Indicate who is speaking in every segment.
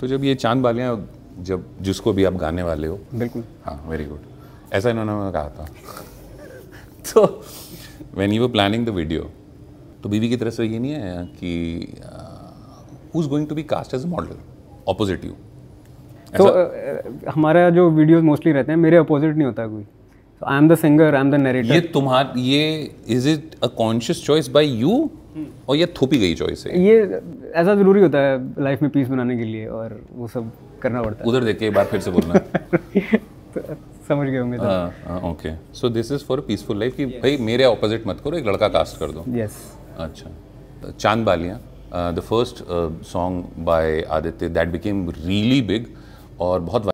Speaker 1: तो जब ये चांद बालियाँ जब जिसको भी आप गाने वाले हो बिल्कुल हाँ वेरी गुड ऐसा इन्होंने कहा था तो when you planning the video तो बीवी की तरफ से ये नहीं है कि who is going to be cast as model opposite you
Speaker 2: तो हमारा जो वीडियोस मोस्टली रहते हैं मेरे अपोजिट नहीं होता कोई I am the singer I am the narrator ये तुम्हार
Speaker 1: ये is it a conscious choice by you और ये थोपी गई चॉइस है
Speaker 2: ये ऐसा ज़रूरी होता है लाइफ में पीस बनाने के लिए और वो सब करना पड़ता है उधर देख के एक बार फिर से बोलना तो समझ गए होंगे
Speaker 1: okay so this is for peaceful life कि भाई मेरे ऑपोजिट मत करो एक लड़का कास्ट कर दो यस अच्छा तो Chaand Baaliyan the first song by Aditya that became really big और बहुत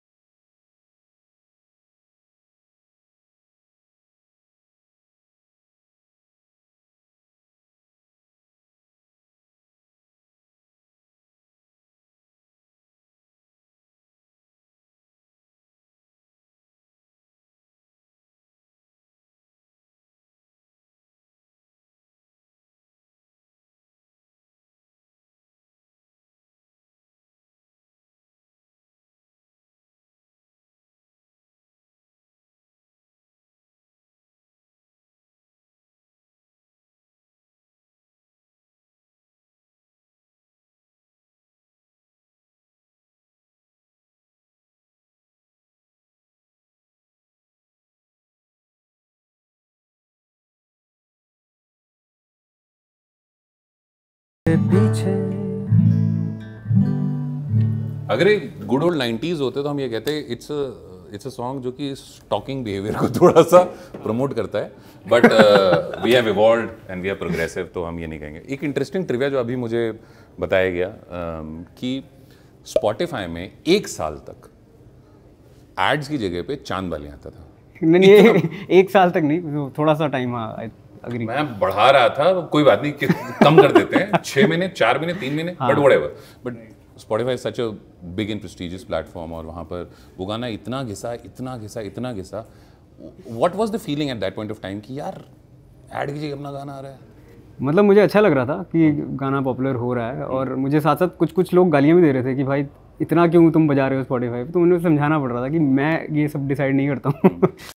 Speaker 2: पीछे
Speaker 1: अगर ये गुड ओल्ड नाइन्टीज होते तो हम ये कहते हैं इट्स इट्स अ सॉन्ग जो कि स्टॉकिंग बिहेवियर को थोड़ा सा प्रमोट करता है but we have evolve and we are progressive तो हम ये नहीं कहेंगे एक इंटरेस्टिंग ट्रिविया जो अभी मुझे बताया गया uh, कि स्पॉटिफाई में एक साल तक एड्स की जगह पे चांद वाले आता था
Speaker 2: नहीं नहीं एक साल तक नहीं थोड़ा सा टाइम हाँ अग्री मैं
Speaker 1: बढ़ा रहा था तो कोई बात नहीं कम कर देते हैं छः महीने चार महीने तीन महीने but whatever but Spotify such a big and prestigious platform और वहाँ पर वो गाना इतना घिसा इतना घिसा इतना घिसा what was the feeling at that point of time कि यार ऐड कीजिए अपना गाना आ रहा है
Speaker 2: मतलब मुझे अच्छा लग रहा था कि हाँ। गाना पॉपुलर हो रहा है और हम्म। मुझे साथ साथ कुछ कुछ लोग गालियाँ भी दे रहे थे कि भाई इतना क्यों तुम बजा रहे हो स्पॉटीफाई तो उन्हें समझाना पड़ रहा था कि मैं ये सब डिसाइड नहीं करता हूँ हम्म।